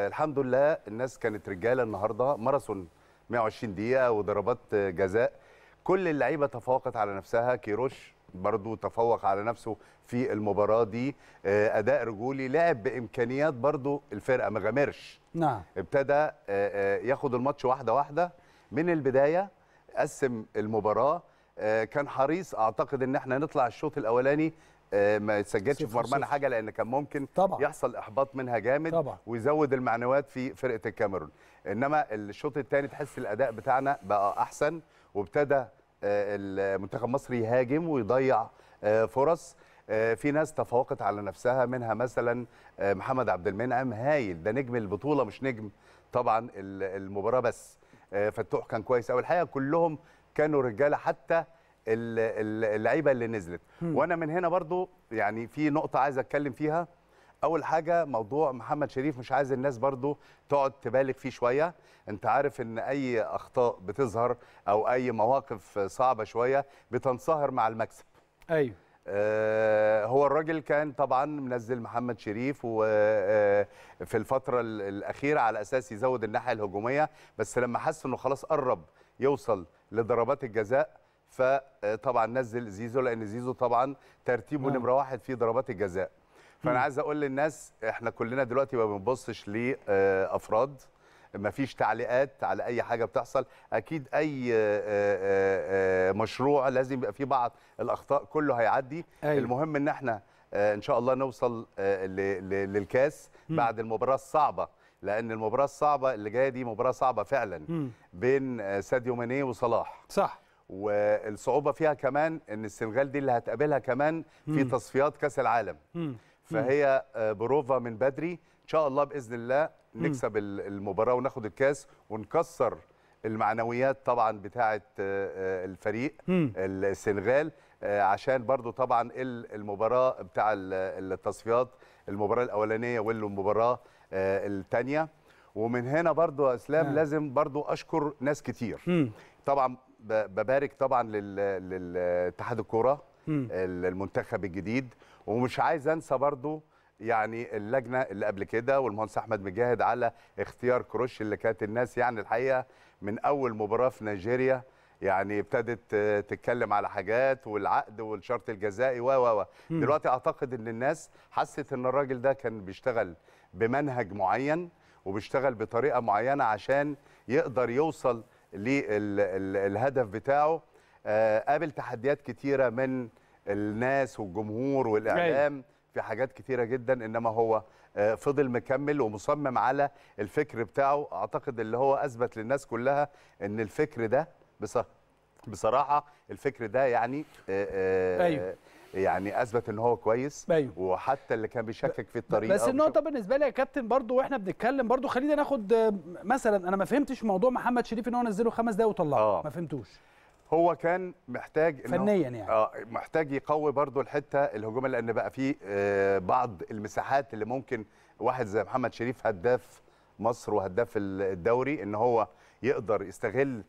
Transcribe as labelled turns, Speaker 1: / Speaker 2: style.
Speaker 1: الحمد لله الناس كانت رجاله النهارده ماراثون 120 دقيقه وضربات جزاء كل اللعيبه تفوقت على نفسها كيروش برضو تفوق على نفسه في المباراه دي آه، اداء رجولي لعب بامكانيات برضو الفرقه ما غامرش نعم ابتدى آه، آه، ياخد الماتش واحده واحده من البدايه قسم المباراه كان حريص اعتقد ان احنا نطلع الشوط الاولاني آه، ما يتسجلش في مرمانا حاجه لان كان ممكن طبعا. يحصل احباط منها جامد طبعا. ويزود المعنويات في فرقه الكاميرون انما الشوط الثاني تحس الاداء بتاعنا بقى احسن وابتدى آه، المنتخب المصري يهاجم ويضيع آه، فرص في ناس تفوقت على نفسها منها مثلا محمد عبد المنعم هايل ده نجم البطوله مش نجم طبعا المباراه بس فتوح كان كويس قوي الحقيقه كلهم كانوا رجاله حتى اللعيبه اللي نزلت م. وانا من هنا برضو يعني في نقطه عايز اتكلم فيها اول حاجه موضوع محمد شريف مش عايز الناس برضو تقعد تبالغ فيه شويه انت عارف ان اي اخطاء بتظهر او اي مواقف صعبه شويه بتنصهر مع المكسب ايوه آه، هو الراجل كان طبعا منزل محمد شريف آه، آه، في الفتره الاخيره على اساس يزود الناحيه الهجوميه بس لما حس انه خلاص قرب يوصل لضربات الجزاء فطبعا نزل زيزو لان زيزو طبعا ترتيبه آه. نمره واحد في ضربات الجزاء فانا عايز اقول للناس احنا كلنا دلوقتي ما بنبصش لافراد آه، ما فيش تعليقات على اي حاجه بتحصل اكيد اي آه، مشروع لازم يبقى فيه بعض الاخطاء كله هيعدي أيوة. المهم ان احنا ان شاء الله نوصل للكاس بعد المباراه الصعبه لان المباراه الصعبه اللي جايه دي مباراه صعبه فعلا بين ساديو ماني وصلاح صح والصعوبه فيها كمان ان السنغال دي اللي هتقابلها كمان في تصفيات كاس العالم فهي آه، بروفا من بدري ان شاء الله باذن الله نكسب المباراه وناخد الكاس ونكسر المعنويات طبعا بتاعه آه، آه، الفريق السنغال عشان برضو طبعا المباراه بتاع التصفيات المباراه الاولانيه والمباراه الثانيه ومن هنا برضو يا اسلام نعم. لازم برضو اشكر ناس كتير طبعا ببارك طبعا للاتحاد الكوره المنتخب الجديد ومش عايز انسى برضو يعني اللجنه اللي قبل كده والمهندس احمد مجاهد على اختيار كروش اللي كانت الناس يعني الحقيقه من اول مباراه في نيجيريا يعني ابتدت تتكلم على حاجات والعقد والشرط الجزائي و و دلوقتي اعتقد ان الناس حست ان الراجل ده كان بيشتغل بمنهج معين وبيشتغل بطريقه معينه عشان يقدر يوصل للهدف بتاعه آه، قابل تحديات كتيره من الناس والجمهور والاعلام أيوة. في حاجات كتيره جدا انما هو آه، فضل مكمل ومصمم على الفكر بتاعه اعتقد اللي هو اثبت للناس كلها ان الفكر ده بصراحه الفكر ده يعني آه، أيوه. يعني اثبت ان هو كويس أيوه. وحتى اللي كان بيشكك في الطريق بس النقطه بالنسبه لي يا كابتن برضو واحنا بنتكلم برضو خلينا ناخد مثلا انا ما فهمتش موضوع محمد شريف ان هو نزله خمس دقايق وطلعه آه. ما فهمتوش هو كان محتاج فنيا يعني اه محتاج يقوي برضو الحته الهجوميه لان بقى في آه بعض المساحات اللي ممكن واحد زي محمد شريف هداف مصر وهداف الدوري ان هو يقدر يستغل